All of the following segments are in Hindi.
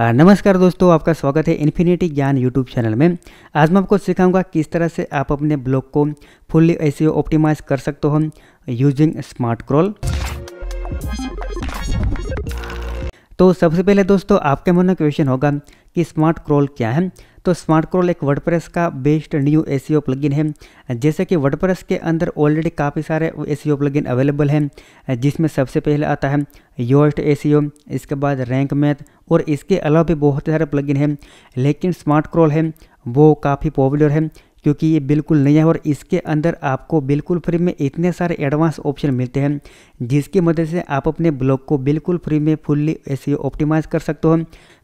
नमस्कार दोस्तों आपका स्वागत है इन्फिनिटी ज्ञान यूट्यूब चैनल में आज मैं आपको सिखाऊंगा किस तरह से आप अपने ब्लॉग को फुल्ली ऐसे ऑप्टिमाइज कर सकते हो यूजिंग स्मार्ट क्रॉल तो सबसे पहले दोस्तों आपके मन में क्वेश्चन होगा कि स्मार्ट क्रोल क्या है तो स्मार्ट क्रोल एक वर्डप्रेस का बेस्ट न्यू ए प्लगइन है जैसे कि वर्डप्रेस के अंदर ऑलरेडी काफ़ी सारे ए प्लगइन अवेलेबल हैं जिसमें सबसे पहले आता है योस्ट ए e इसके बाद रैंक मैथ और इसके अलावा भी बहुत सारे प्लगइन हैं लेकिन स्मार्ट क्रोल है वो काफ़ी पॉपुलर है क्योंकि ये बिल्कुल नया है और इसके अंदर आपको बिल्कुल फ्री में इतने सारे एडवांस ऑप्शन मिलते हैं जिसकी मदद से आप अपने ब्लॉग को बिल्कुल फ्री में फुल्ली ऐसे ऑप्टिमाइज कर सकते हो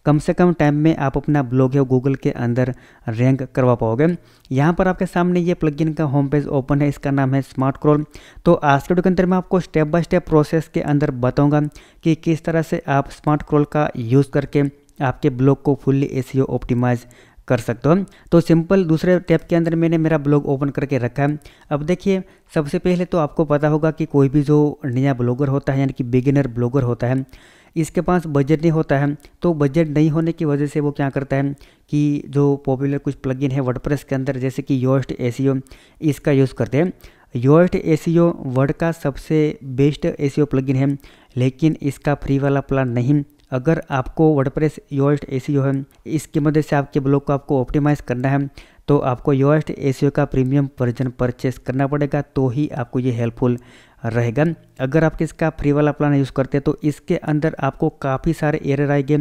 कम से कम टाइम में आप अपना ब्लॉग है गूगल के अंदर रैंक करवा पाओगे यहाँ पर आपके सामने ये प्लगइन का होम पेज ओपन है इसका नाम है स्मार्ट क्रोल तो आज के वीडियो के अंदर मैं आपको स्टेप बाय स्टेप प्रोसेस के अंदर बताऊँगा कि किस तरह से आप स्मार्ट क्रोल का यूज़ करके आपके ब्लॉग को फुल्ली ए ऑप्टिमाइज कर सकते हो तो सिंपल दूसरे टैब के अंदर मैंने मेरा ब्लॉग ओपन करके रखा है अब देखिए सबसे पहले तो आपको पता होगा कि कोई भी जो नया ब्लॉगर होता है यानी कि बिगिनर ब्लॉगर होता है इसके पास बजट नहीं होता है तो बजट नहीं होने की वजह से वो क्या करता है कि जो पॉपुलर कुछ प्लगइन है वर्डप्रेस के अंदर जैसे कि योस्ट ए e इसका यूज़ करते हैं योस्ट एसीओ वर्ड का सबसे बेस्ट ए प्लगइन है लेकिन इसका फ्री वाला प्लान नहीं अगर आपको वर्डप्रेस योएस्ट ए सी है इसकी मदद से आपके ब्लॉग को आपको ऑप्टिमाइज़ करना है तो आपको योएस्ट ए e का प्रीमियम वर्जन परचेस करना पड़ेगा तो ही आपको ये हेल्पफुल रहेगा अगर आप इसका फ्री वाला प्लान यूज़ करते हैं तो इसके अंदर आपको काफ़ी सारे एरर आएंगे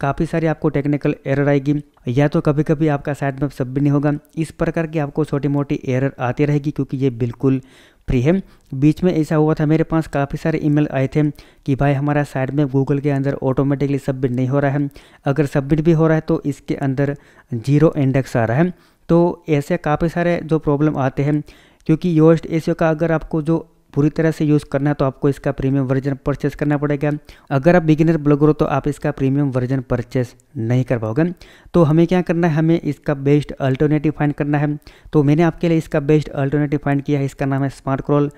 काफ़ी सारी आपको टेक्निकल एरर आएगी या तो कभी कभी आपका साइड मैप सब भी नहीं होगा इस प्रकार की आपको छोटी मोटी एरर आती रहेगी क्योंकि ये बिल्कुल फ्री है बीच में ऐसा हुआ था मेरे पास काफ़ी सारे ईमेल आए थे कि भाई हमारा साइड में गूगल के अंदर ऑटोमेटिकली सबमिट नहीं हो रहा है अगर सबमिट भी हो रहा है तो इसके अंदर जीरो इंडेक्स आ रहा है तो ऐसे काफ़ी सारे जो प्रॉब्लम आते हैं क्योंकि योस्ट एस का अगर आपको जो पूरी तरह से यूज़ करना है तो आपको इसका प्रीमियम वर्जन परचेस करना पड़ेगा अगर आप बिगिनर ब्लॉगर हो तो आप इसका प्रीमियम वर्जन परचेस नहीं कर पाओगे तो हमें क्या करना है हमें इसका बेस्ट अल्टरनेटिव फाइंड करना है तो मैंने आपके लिए इसका बेस्ट अल्टरनेटिव फाइंड किया है इसका नाम है स्मार्ट क्रॉल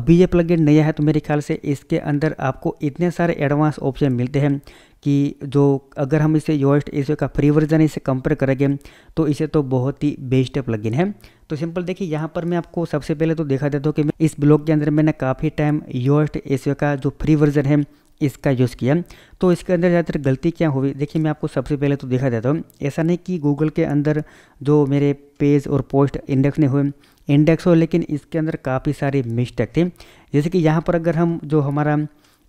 अभी ये प्लगइन नया है तो मेरे ख्याल से इसके अंदर आपको इतने सारे एडवांस ऑप्शन मिलते हैं कि जो अगर हम इसे योस्ट एसओ का फ्री वर्जन इसे कंपेयर करेंगे तो इसे तो बहुत ही बेस्ट प्लगइन है तो सिंपल देखिए यहाँ पर मैं आपको सबसे पहले तो देखा देता हूँ कि मैं इस ब्लॉग के अंदर मैंने काफ़ी टाइम योस्ट एसओ का जो फ्री वर्जन है इसका यूज़ किया तो इसके अंदर ज़्यादातर गलती क्या हुई देखिए मैं आपको सबसे पहले तो देखा देता हूँ ऐसा नहीं कि गूगल के अंदर जो मेरे पेज और पोस्ट इंडेक्स नहीं हुए इंडेक्स हो लेकिन इसके अंदर काफ़ी सारी मिस्टेक थी जैसे कि यहाँ पर अगर हम जो हमारा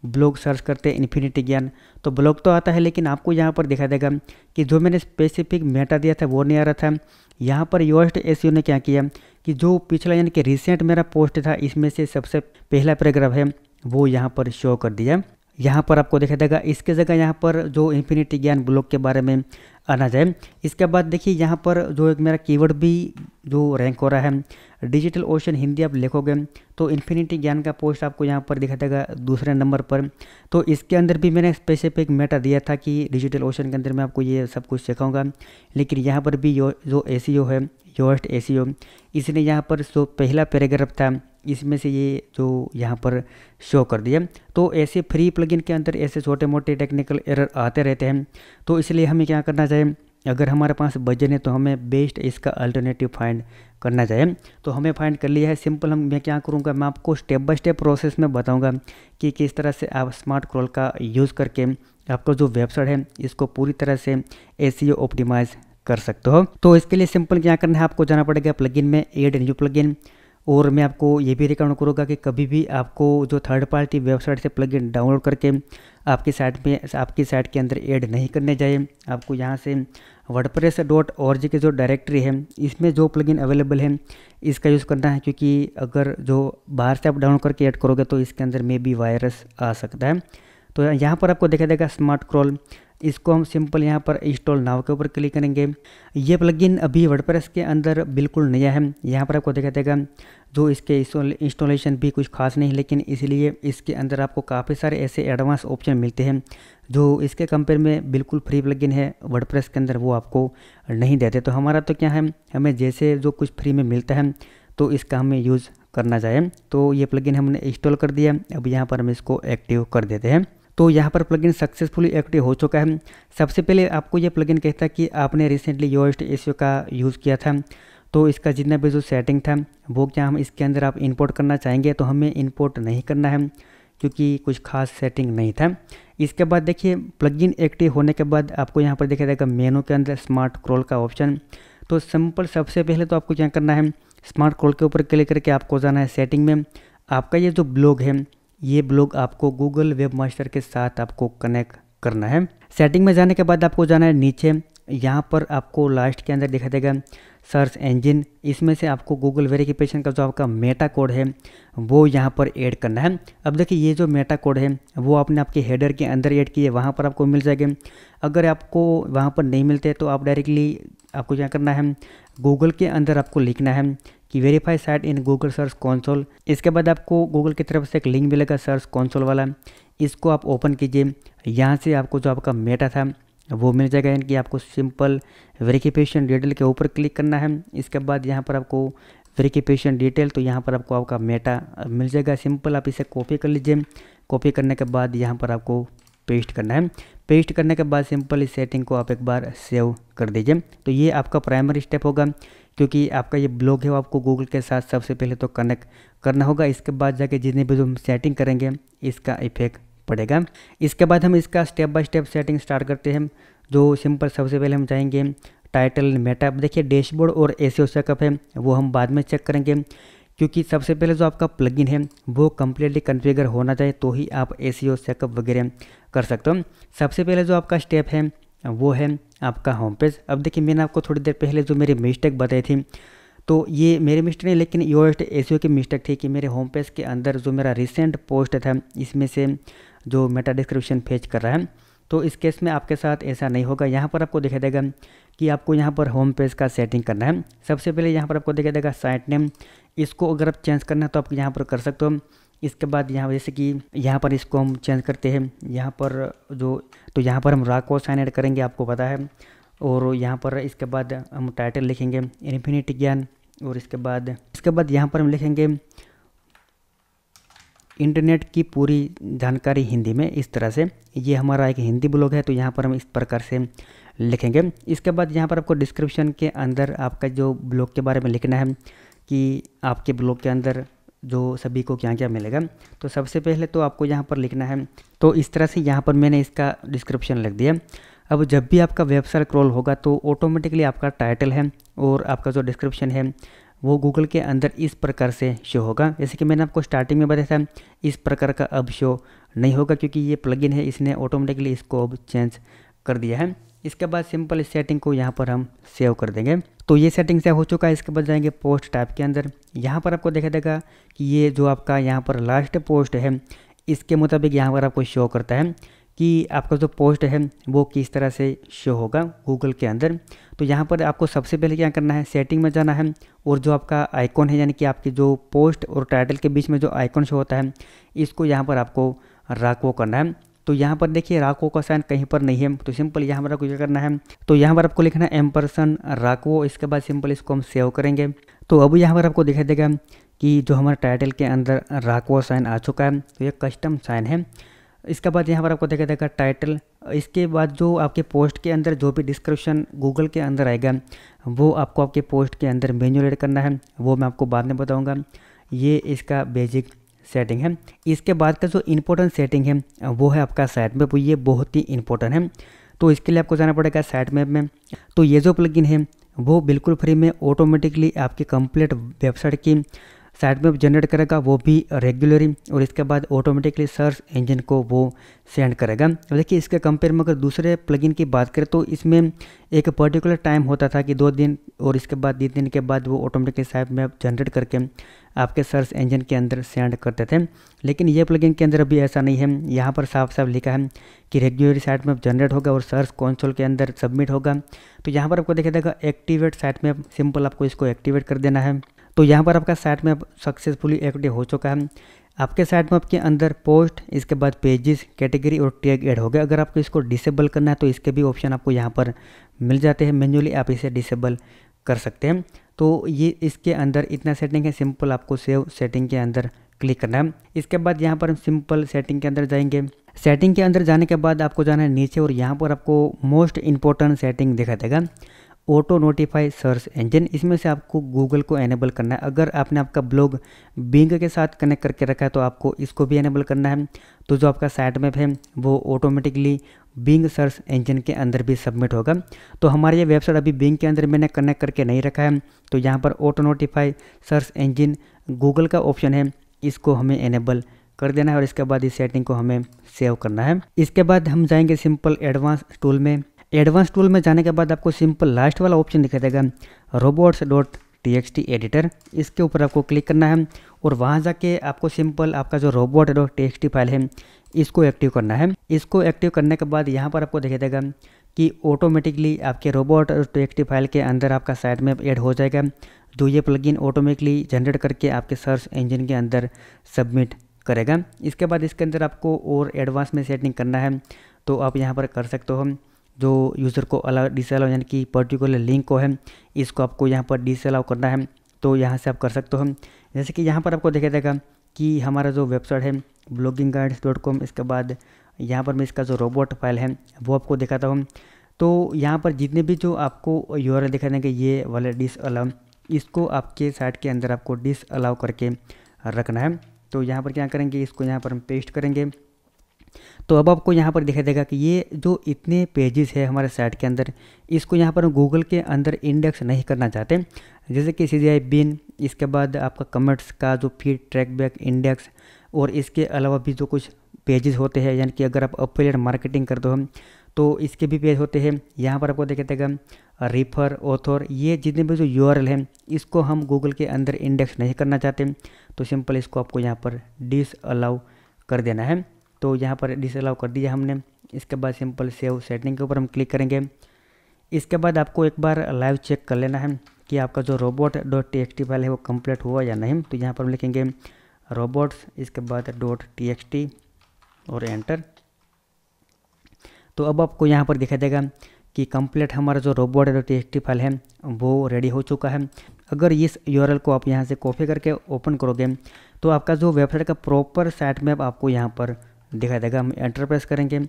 ब्लॉग सर्च करते हैं इन्फिनिटी ज्ञान तो ब्लॉग तो आता है लेकिन आपको यहाँ पर दिखा देगा कि जो मैंने स्पेसिफिक मेटा दिया था वो नहीं आ रहा था यहाँ पर योस्ट एस ने क्या किया कि जो पिछला यानी कि रिसेंट मेरा पोस्ट था इसमें से सबसे पहला पैराग्राफ है वो यहाँ पर शो कर दिया यहाँ पर आपको देखा देगा इसके जगह यहाँ पर जो इन्फिनिटी ज्ञान ब्लॉक के बारे में आना जाए इसके बाद देखिए यहाँ पर जो एक मेरा कीवर्ड भी जो रैंक हो रहा है डिजिटल ओशन हिंदी आप लिखोगे तो इन्फिनिटी ज्ञान का पोस्ट आपको यहाँ पर दिखा देगा दूसरे नंबर पर तो इसके अंदर भी मैंने स्पेसिफिक मेटा दिया था कि डिजिटल ओशन के अंदर मैं आपको ये सब कुछ सिखाऊंगा लेकिन यहाँ पर भी यो, जो ए है योस्ट ए इसने यहाँ पर जो पहला पैराग्राफ था इसमें से ये जो यहाँ पर शो कर दिया तो ऐसे फ्री प्लगइन के अंदर ऐसे छोटे मोटे टेक्निकल एरर आते रहते हैं तो इसलिए हमें क्या करना चाहिए अगर हमारे पास बजट है तो हमें बेस्ट इसका अल्टरनेटिव फाइंड करना चाहिए तो हमें फाइंड कर लिया है सिंपल हम मैं क्या करूँगा मैं आपको स्टेप बाय स्टेप प्रोसेस में बताऊँगा कि किस तरह से आप स्मार्ट क्रोल का यूज़ करके आपका जो वेबसाइट है इसको पूरी तरह से ए ऑप्टिमाइज़ e कर सकते हो तो इसके लिए सिंपल क्या करना है आपको जाना पड़ेगा प्लगइन में एड न्यू प्लगइन और मैं आपको ये भी रिकमेंड करूँगा कि कभी भी आपको जो थर्ड पार्टी वेबसाइट से प्लग डाउनलोड करके आपकी साइट में आपकी साइट के अंदर ऐड नहीं करने जाए आपको यहाँ से वर्डप्रेस डॉट और जी की जो डायरेक्टरी है इसमें जो प्लगइन अवेलेबल है इसका यूज़ करना है क्योंकि अगर जो बाहर से आप डाउनलोड करके ऐड करोगे तो इसके अंदर मे बी वायरस आ सकता है तो यहाँ पर आपको देखा जाएगा स्मार्ट क्रॉल इसको हम सिंपल यहाँ पर इंस्टॉल नाव के ऊपर क्लिक करेंगे ये प्लगइन अभी वर्डप्रेस के अंदर बिल्कुल नया है यहाँ पर आपको देखा देगा जो इसके इंस्टॉलेशन भी कुछ खास नहीं लेकिन इसलिए इसके अंदर आपको काफ़ी सारे ऐसे एडवांस ऑप्शन मिलते हैं जो इसके कंपेयर में बिल्कुल फ्री प्लगइन है वर्डप्रेस के अंदर वो आपको नहीं देते तो हमारा तो क्या है हमें जैसे जो कुछ फ्री में मिलता है तो इसका हमें यूज़ करना चाहिए तो ये प्लगइन हमने इंस्टॉल कर दिया अब यहाँ पर हम इसको एक्टिव कर देते हैं तो यहाँ पर प्लगइन सक्सेसफुली एक्टिव हो चुका है सबसे पहले आपको ये प्लगइन कहता है कि आपने रिसेंटली योस्ट ए का यूज़ किया था तो इसका जितना भी जो सेटिंग था वो क्या हम इसके अंदर आप इंपोर्ट करना चाहेंगे तो हमें इंपोर्ट नहीं करना है क्योंकि कुछ खास सेटिंग नहीं था इसके बाद देखिए प्लगइन एक्टिव होने के बाद आपको यहाँ पर देखा जाएगा मेनू के अंदर स्मार्ट क्रोल का ऑप्शन तो सिंपल सबसे पहले तो आपको क्या करना है स्मार्ट क्रोल के ऊपर क्लिक करके आपको जाना है सेटिंग में आपका ये जो ब्लॉग है ये ब्लॉग आपको गूगल वेब मास्टर के साथ आपको कनेक्ट करना है सेटिंग में जाने के बाद आपको जाना है नीचे यहाँ पर आपको लास्ट के अंदर दिखा देगा सर्च इंजन इसमें से आपको गूगल वेरिफिकेशन का जो आपका मेटा कोड है वो यहाँ पर ऐड करना है अब देखिए ये जो मेटा कोड है वो आपने आपके हेडर के अंदर ऐड किए वहाँ पर आपको मिल जाएगा अगर आपको वहाँ पर नहीं मिलते तो आप डायरेक्टली आपको क्या करना है गूगल के अंदर आपको लिखना है कि verify site in Google search console इसके बाद आपको गूगल की तरफ से एक लिंक मिलेगा सर्च कौनसोल वाला इसको आप ओपन कीजिए यहाँ से आपको जो आपका मेटा था वो मिल जाएगा यानी कि आपको सिंपल वेरिफिकेशन डिटेल के ऊपर क्लिक करना है इसके बाद यहाँ पर आपको वेरिफिकेशन डिटेल तो यहाँ पर आपको आपका मेटा मिल जाएगा सिंपल आप इसे कॉपी कर लीजिए कॉपी करने के बाद यहाँ पर आपको पेस्ट करना है पेस्ट करने के बाद सिंपल इस सेटिंग को आप एक बार सेव कर दीजिए तो ये आपका प्राइमरी स्टेप होगा क्योंकि आपका ये ब्लॉग है वो आपको गूगल के साथ सबसे पहले तो कनेक्ट करना होगा इसके बाद जाके जितने भी हम सेटिंग करेंगे इसका इफेक्ट पड़ेगा इसके बाद हम इसका step by step setting start करते हैं जो सिंपल सबसे पहले हम जाएंगे टाइटल मेटअप देखिए डैशबोर्ड और ए सी सेकअप है वो हम बाद में चेक करेंगे क्योंकि सबसे पहले जो आपका प्लगइन है वो कम्प्लीटली कन्फिगर होना चाहिए तो ही आप ए सी सेकअप वगैरह कर सकते हो सबसे पहले जो आपका स्टेप है वो है आपका होम पेज अब देखिए मैंने आपको थोड़ी देर पहले जो मेरी मिस्टेक बताई थी तो ये मेरे मिस्टेक नहीं लेकिन यू एस e की मिस्टेक थी कि मेरे होम पेज के अंदर जो मेरा रिसेंट पोस्ट था इसमें से जो मेटा डिस्क्रिप्शन फेज कर रहा है तो इस केस में आपके साथ ऐसा नहीं होगा यहाँ पर आपको दिखाई देगा कि आपको यहाँ पर होम पेज का सेटिंग करना है सबसे पहले यहाँ पर आपको दिखाई देगा साइट नेम इसको अगर आप चेंज करना है तो आप यहाँ पर कर सकते हो इसके बाद यहाँ जैसे कि यहाँ पर इसको हम चेंज करते हैं यहाँ पर जो तो यहाँ पर हम को साइन ऐड करेंगे आपको पता है और यहाँ पर इसके बाद हम टाइटल लिखेंगे इन्फिनिट ज्ञान और इसके बाद इसके बाद यहाँ पर हम लिखेंगे इंटरनेट की पूरी जानकारी हिंदी में इस तरह से ये हमारा एक हिंदी ब्लॉग है तो यहाँ पर हम इस प्रकार से लिखेंगे इसके बाद यहाँ पर आपको डिस्क्रिप्शन के अंदर आपका जो ब्लॉग के बारे में लिखना है कि आपके ब्लॉग के अंदर जो सभी को क्या क्या मिलेगा तो सबसे पहले तो आपको यहाँ पर लिखना है तो इस तरह से यहाँ पर मैंने इसका डिस्क्रिप्शन लिख दिया अब जब भी आपका वेबसाइट क्रॉल होगा तो ऑटोमेटिकली आपका टाइटल है और आपका जो डिस्क्रिप्शन है वो गूगल के अंदर इस प्रकार से शो होगा जैसे कि मैंने आपको स्टार्टिंग में बताया था इस प्रकार का अब शो नहीं होगा क्योंकि ये प्लगइन है इसने ऑटोमेटिकली इसको अब चेंज कर दिया है इसके बाद सिंपल इस सेटिंग को यहाँ पर हम सेव कर देंगे तो ये सेटिंग से हो चुका है इसके बाद जाएंगे पोस्ट टाइप के अंदर यहाँ पर आपको देखा देगा कि ये जो आपका यहाँ पर लास्ट पोस्ट है इसके मुताबिक यहाँ पर आपको शो करता है कि आपका जो पोस्ट है वो किस तरह से शो होगा गूगल के अंदर तो यहाँ पर आपको सबसे पहले क्या करना है सेटिंग में जाना है और जो आपका आइकॉन है यानी कि आपकी जो पोस्ट और टाइटल के बीच में जो आइकॉन शो होता है इसको यहाँ पर आपको राखवो करना है तो यहाँ पर देखिए राको का साइन कहीं पर नहीं है तो सिंपल यहाँ पर आपको क्या करना है तो यहाँ पर आपको लिखना है एम परसन राको इसके बाद सिंपल इसको हम सेव करेंगे तो अब यहाँ पर आपको दिखाई देगा कि जो हमारा टाइटल के अंदर राको साइन आ चुका है तो ये कस्टम साइन है इसके बाद यहाँ पर आपको देखा देगा टाइटल इसके बाद जो आपके पोस्ट के अंदर जो भी डिस्क्रिप्शन गूगल के अंदर आएगा वो आपको आपके पोस्ट के अंदर मेन्यू एड करना है वो मैं आपको बाद में बताऊँगा ये इसका बेसिक सेटिंग है इसके बाद का जो इम्पोर्टेंट सेटिंग है वो है आपका साइट मैप ये बहुत ही इंपॉर्टेंट है तो इसके लिए आपको जाना पड़ेगा साइट मैप में तो ये जो प्लगइन है वो बिल्कुल फ्री में ऑटोमेटिकली आपकी कंप्लीट वेबसाइट की साइट मैप जनरेट करेगा वो भी रेगुलरली और इसके बाद ऑटोमेटिकली सर्च इंजन को वो सेंड करेगा देखिए इसके कंपेयर में अगर दूसरे प्लगइन की बात करें तो इसमें एक पर्टिकुलर टाइम होता था कि दो दिन और इसके बाद तीन दिन के बाद वो ऑटोमेटिकली साइट मैप जनरेट करके आपके सर्च इंजन के अंदर सेंड करते थे लेकिन ये प्लगइन के अंदर अभी ऐसा नहीं है यहाँ पर साफ साफ लिखा है कि रेगुलर साइट मैप जनरेट होगा और सर्च कंसोल के अंदर सबमिट होगा तो यहाँ पर आपको देखा जाएगा एक्टिवेट साइट मैप सिंपल आपको इसको एक्टिवेट कर देना है तो यहाँ पर आपका साइट मैप सक्सेसफुली एक्टिव हो चुका है आपके साइट मैप के अंदर पोस्ट इसके बाद पेजेस कैटेगरी और टैग ऐड हो गए अगर आपको इसको डिसेबल करना है तो इसके भी ऑप्शन आपको यहाँ पर मिल जाते हैं मैन्युअली आप इसे डिसेबल कर सकते हैं तो ये इसके अंदर इतना सेटिंग है सिंपल आपको सेव सेटिंग के अंदर क्लिक करना है इसके बाद यहाँ पर हम सिंपल सेटिंग के अंदर जाएंगे सेटिंग के अंदर जाने के बाद आपको जाना है नीचे और यहाँ पर आपको मोस्ट इंपॉर्टेंट सेटिंग दिखा देगा ऑटो नोटिफाई सर्च इंजन इसमें से आपको गूगल को एनेबल करना है अगर आपने आपका ब्लॉग बिंग के साथ कनेक्ट करके रखा है तो आपको इसको भी एनेबल करना है तो जो आपका साइट मैप है वो ऑटोमेटिकली बिंग सर्च इंजन के अंदर भी सबमिट होगा तो हमारी ये वेबसाइट अभी बिंग के अंदर मैंने कनेक्ट करके नहीं रखा है तो यहाँ पर auto notify search engine Google का ऑप्शन है इसको हमें एनेबल कर देना है और इसके बाद इस सेटिंग को हमें सेव करना है इसके बाद हम जाएंगे सिंपल एडवांस टूल में एडवांस टूल में जाने के बाद आपको सिंपल लास्ट वाला ऑप्शन दिखाई देगा robots dot T X T editor इसके ऊपर आपको क्लिक करना है और वहाँ जाके आपको सिंपल आपका जो robot dot T X T file है इसको एक्टिव करना है इसको एक्टिव करने के बाद यहाँ पर आपको दिखा देगा कि ऑटोमेटिकली आपके robot T X T file के अंदर आपका साइड मैप ऐड हो जाएगा जो तो ये प्लगइन ऑटोमेटिकली जनरेट करके आपके सर्च इंजन के अंदर सबमिट करेगा इसके बाद इसके अंदर आपको और एडवांस में सेटिंग करना है तो आप यहाँ पर कर सकते हो जो यूज़र को अलाउ डिसअलाउ यानी कि पर्टिकुलर लिंक को है इसको आपको यहाँ पर डिसअलाउ करना है तो यहाँ से आप कर सकते हो जैसे कि यहाँ पर आपको देखा जाएगा कि हमारा जो वेबसाइट है ब्लॉगिंग गाइड्स डॉट कॉम इसके बाद यहाँ पर मैं इसका जो रोबोट फाइल है वो आपको दिखाता हूँ तो यहाँ पर जितने भी जो आपको यू आर दिखा देंगे ये वाले डिस अलाउ इसको आपके साइट के अंदर आपको डिस अलाउ करके रखना है तो यहाँ पर क्या करेंगे इसको यहाँ पर हम पेस्ट करेंगे तो अब आपको यहाँ पर दिखाई देगा कि ये जो इतने पेजेस है हमारे साइट के अंदर इसको यहाँ पर गूगल के अंदर इंडेक्स नहीं करना चाहते जैसे कि सी जी बिन इसके बाद आपका कमेंट्स का जो फीड ट्रैकबैक इंडेक्स और इसके अलावा भी जो कुछ पेजेस होते हैं यानी कि अगर आप अपलेट मार्केटिंग करते हो तो इसके भी पेज होते हैं यहाँ पर आपको देखे देगा रिफर ऑथर ये जितने भी जो यू हैं इसको हम गूगल के अंदर इंडेक्स नहीं करना चाहते तो सिंपल इसको आपको यहाँ पर डिस अलाउ कर देना है तो यहाँ पर डिसअलाउ कर दिया हमने इसके बाद सिंपल सेव सेटिंग के ऊपर हम क्लिक करेंगे इसके बाद आपको एक बार लाइव चेक कर लेना है कि आपका जो robot dot T X T file है वो कम्प्लीट हुआ या नहीं तो यहाँ पर हम लिखेंगे रोबोट्स इसके बाद डॉट टी एक्स टी और एंटर तो अब आपको यहाँ पर दिखाई देगा कि कम्प्लीट हमारा जो robot dot T X T file है वो रेडी हो चुका है अगर इस यूआरएल को आप यहाँ से कॉपी करके ओपन करोगे तो आपका जो वेबसाइट का प्रॉपर साइट मैप आपको यहाँ पर दिखाई देगा हम एंटर प्रेस करेंगे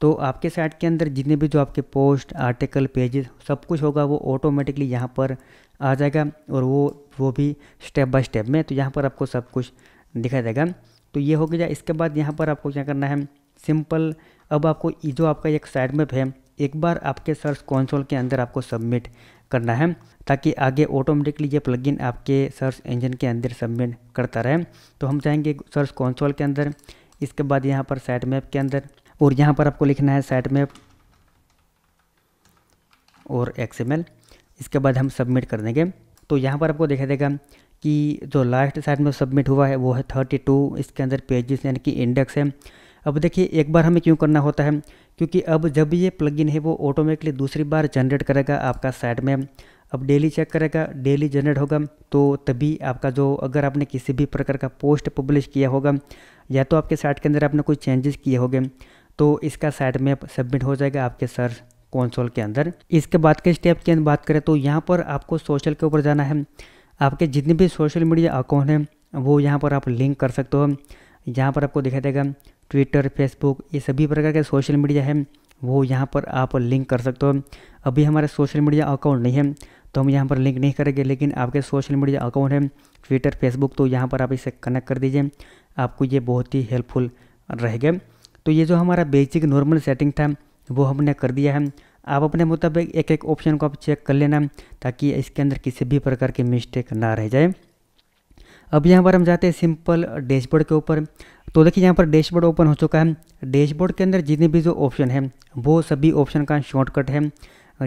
तो आपके साइट के अंदर जितने भी जो आपके पोस्ट आर्टिकल पेजेस सब कुछ होगा वो ऑटोमेटिकली यहाँ पर आ जाएगा और वो वो भी स्टेप बाय स्टेप में तो यहाँ पर आपको सब कुछ दिखाई देगा तो ये हो गया इसके बाद यहाँ पर आपको क्या करना है सिंपल अब आपको जो आपका एक साइड मैप है एक बार आपके सर्च कंसोल के अंदर आपको सबमिट करना है ताकि आगे ऑटोमेटिकली ये प्लगइन आपके सर्च इंजन के अंदर सबमिट करता रहे तो हम चाहेंगे सर्च कंसोल के अंदर इसके बाद यहाँ पर साइड मैप के अंदर और यहाँ पर आपको लिखना है साइड मैप और एक्स इसके बाद हम सबमिट कर देंगे तो यहाँ पर आपको देखा देगा कि जो लास्ट साइड में सबमिट हुआ है वो है थर्टी टू इसके अंदर पेजेस यानी कि इंडेक्स है अब देखिए एक बार हमें क्यों करना होता है क्योंकि अब जब ये प्लगइन है वो ऑटोमेटिकली दूसरी बार जनरेट करेगा आपका साइड में अब डेली चेक करेगा डेली जनरेट होगा तो तभी आपका जो अगर आपने किसी भी प्रकार का पोस्ट पब्लिश किया होगा या तो आपके साइट के अंदर आपने कोई चेंजेस किए होंगे तो इसका साइट मैप सबमिट हो जाएगा आपके सर्च कौनसोल के अंदर इसके बाद के स्टेप की बात करें तो यहाँ पर आपको सोशल के ऊपर जाना है आपके जितने भी सोशल मीडिया अकाउंट हैं वो यहाँ पर आप लिंक कर सकते हो यहाँ पर आपको दिखाई देगा ट्विटर फेसबुक ये सभी प्रकार के सोशल मीडिया हैं वो यहाँ पर आप लिंक कर सकते हो अभी हमारे सोशल मीडिया अकाउंट नहीं है तो हम यहाँ पर लिंक नहीं करेंगे लेकिन आपके सोशल मीडिया अकाउंट है ट्विटर फेसबुक तो यहाँ पर आप इसे कनेक्ट कर दीजिए आपको ये बहुत ही हेल्पफुल रहेगा तो ये जो हमारा बेसिक नॉर्मल सेटिंग था वो हमने कर दिया है आप अपने मुताबिक एक एक ऑप्शन को आप चेक कर लेना ताकि इसके अंदर किसी भी प्रकार की मिस्टेक ना रह जाए अब यहाँ पर हम जाते हैं सिंपल डैशबोर्ड के ऊपर तो देखिए यहाँ पर डैशबोर्ड ओपन हो चुका है डैशबोर्ड के अंदर जितने भी जो ऑप्शन है वो सभी ऑप्शन का शॉर्टकट है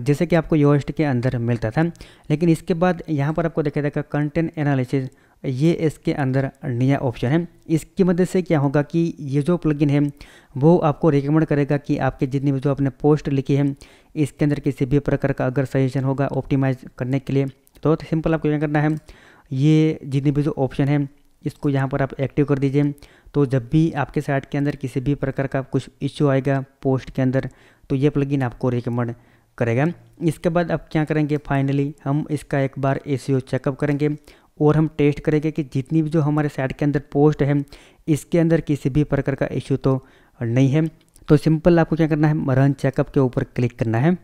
जैसे कि आपको योस्ट के अंदर मिलता था लेकिन इसके बाद यहाँ पर आपको देखा जाएगा कंटेंट एनालिसिस ये इसके अंदर नया ऑप्शन है इसकी मदद से क्या होगा कि ये जो प्लगइन है वो आपको रिकमेंड करेगा कि आपके जितनी भी जो आपने पोस्ट लिखी है इसके अंदर किसी भी प्रकार का अगर सजेशन होगा ऑप्टिमाइज करने के लिए तो, तो सिंपल आपको क्या करना है ये जितने भी जो ऑप्शन है इसको यहाँ पर आप एक्टिव कर दीजिए तो जब भी आपके साइट के अंदर किसी भी प्रकार का कुछ इश्यू आएगा पोस्ट के अंदर तो ये प्लगइन आपको रिकमेंड करेगा इसके बाद आप क्या करेंगे फाइनली हम इसका एक बार ए चेकअप e करेंगे और हम टेस्ट करेंगे कि जितनी भी जो हमारे साइट के अंदर पोस्ट है इसके अंदर किसी भी प्रकार का इश्यू तो नहीं है तो सिंपल आपको क्या करना है रन चेकअप के ऊपर क्लिक करना है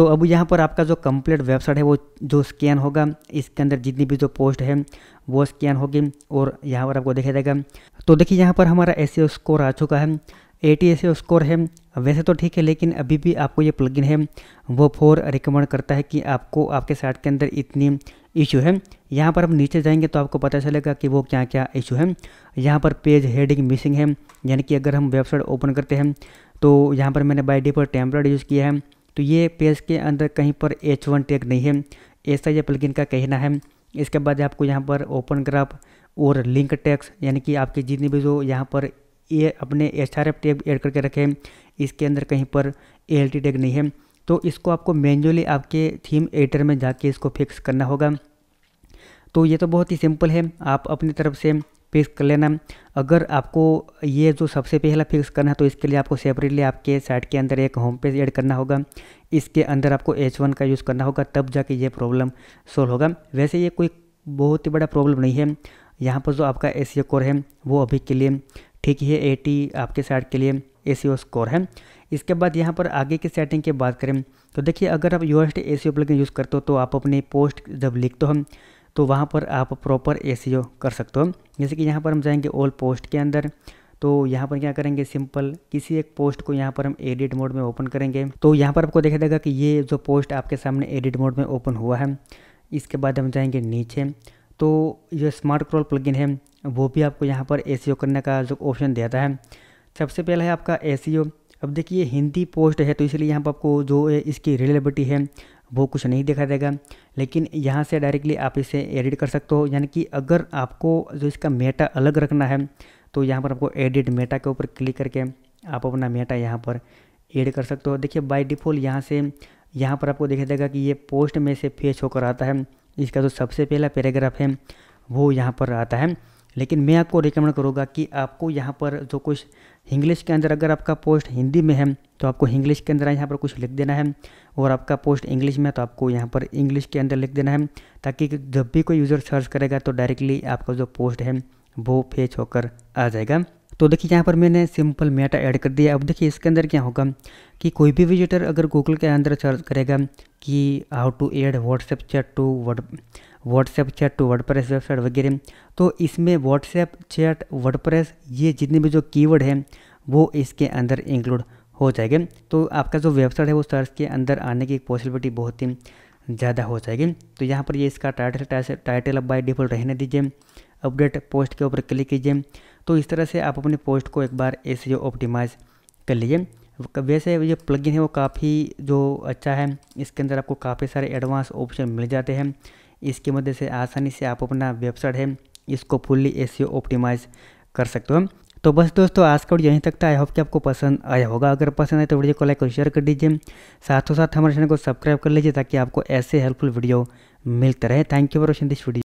तो अब यहाँ पर आपका जो कंप्लीट वेबसाइट है वो जो स्कैन होगा इसके अंदर जितनी भी जो पोस्ट है वो स्कैन होगी और यहाँ पर आपको देखा जाएगा तो देखिए यहाँ पर हमारा एस स्कोर e आ चुका है ए एस स्कोर है वैसे तो ठीक है लेकिन अभी भी आपको ये प्लगइन है वो फोर रिकमेंड करता है कि आपको आपके साइट के अंदर इतनी इशू है यहाँ पर हम नीचे जाएंगे तो आपको पता चलेगा कि वो क्या क्या इशू है यहाँ पर पेज हेडिंग मिसिंग है यानी कि अगर हम वेबसाइट ओपन करते हैं तो यहाँ पर मैंने बाई डी पर यूज़ किया है तो ये पेज के अंदर कहीं पर एच वन टैग नहीं है ऐसा ये प्लगिन का कहना है इसके बाद आपको यहाँ पर ओपन ग्राफ और लिंक टैक्स यानी कि आपके जितने भी जो यहाँ पर ये अपने H R F tag add करके रखे हैं इसके अंदर कहीं पर एल टी टैग नहीं है तो इसको आपको मैन्युअली आपके थीम एडिटर में जाके इसको फिक्स करना होगा तो ये तो बहुत ही सिंपल है आप अपनी तरफ से फिक्स कर लेना अगर आपको ये जो सबसे पहला फिक्स करना है तो इसके लिए आपको सेपरेटली आपके साइट के अंदर एक होम पेज ऐड करना होगा इसके अंदर आपको एच वन का यूज़ करना होगा तब जाके ये प्रॉब्लम सोल्व होगा वैसे ये कोई बहुत ही बड़ा प्रॉब्लम नहीं है यहाँ पर जो आपका ए कोर e है वो अभी के लिए ठीक है एटी आपके साइट के लिए ए सी स्कोर है इसके बाद यहाँ पर आगे की सेटिंग की बात करें तो देखिए अगर आप Yoast plugin use करते हो तो आप अपनी पोस्ट जब लिखते हो तो वहाँ पर आप प्रॉपर ए कर सकते हो जैसे कि यहाँ पर हम जाएंगे ऑल पोस्ट के अंदर तो यहाँ पर क्या करेंगे सिंपल किसी एक पोस्ट को यहाँ पर हम एडिट मोड में ओपन करेंगे तो यहाँ पर आपको देखा देगा कि ये जो पोस्ट आपके सामने एडिट मोड में ओपन हुआ है इसके बाद हम जाएंगे नीचे तो जो स्मार्ट क्रॉल प्लगइन है वो भी आपको यहाँ पर ए करने का जो ऑप्शन देता है सबसे पहला है आपका ए अब देखिए हिंदी पोस्ट है तो इसलिए यहाँ पर आपको जो इसकी रिलेबिलिटी है वो कुछ नहीं दिखा देगा लेकिन यहाँ से डायरेक्टली आप इसे एडिट कर सकते हो यानी कि अगर आपको जो इसका मेटा अलग रखना है तो यहाँ पर आपको एडिट मेटा के ऊपर क्लिक करके आप अपना मेटा यहाँ पर एड कर सकते हो देखिए बाय डिफ़ॉल्ट यहाँ से यहाँ पर आपको देखा जाएगा कि ये पोस्ट में से फेच होकर आता है इसका जो सबसे पहला पैराग्राफ है वो यहाँ पर आता है लेकिन मैं आपको रिकमेंड करूँगा कि आपको यहाँ पर जो कुछ इंग्लिश के अंदर अगर आपका पोस्ट हिंदी में है तो आपको इंग्लिश के अंदर यहाँ पर कुछ लिख देना है और आपका पोस्ट इंग्लिश में है तो आपको यहाँ पर इंग्लिश के अंदर लिख देना है ताकि जब भी कोई यूज़र सर्च करेगा तो डायरेक्टली आपका जो पोस्ट है वो फेच होकर आ जाएगा तो देखिए यहाँ पर मैंने सिंपल मेटा ऐड कर दिया अब देखिए इसके अंदर क्या होगा कि कोई भी विजिटर अगर गूगल के अंदर सर्च करेगा कि how to add WhatsApp chat to word WhatsApp chat to WordPress website वगैरह तो इसमें व्हाट्सएप चैट वर्डप्रेस ये जितने भी जो कीवर्ड हैं वो इसके अंदर इंक्लूड हो जाएंगे तो आपका जो वेबसाइट है वो सर्च के अंदर आने की पॉसिबिलिटी बहुत ही ज़्यादा हो जाएगी तो यहाँ पर ये इसका टाइटल टाइटल अब बाई डिफ़ॉल्ट रहने दीजिए अपडेट पोस्ट के ऊपर क्लिक कीजिए तो इस तरह से आप अपने पोस्ट को एक बार ऐसे जो ऑप्टिमाइज़ कर लीजिए वैसे ये प्लगइन है वो काफ़ी जो अच्छा है इसके अंदर आपको काफ़ी सारे एडवांस ऑप्शन मिल जाते हैं इसकी मदद से आसानी से आप अपना वेबसाइट है इसको फुल्ली ए ऑप्टिमाइज कर सकते हो तो बस दोस्तों आज का वीडियो यहीं तक था आई होप कि आपको पसंद आया होगा अगर पसंद आए तो वीडियो को लाइक और शेयर कर दीजिए साथ ही साथ हमारे चैनल को सब्सक्राइब कर लीजिए ताकि आपको ऐसे हेल्पफुल वीडियो मिलते रहे thank you for watching this video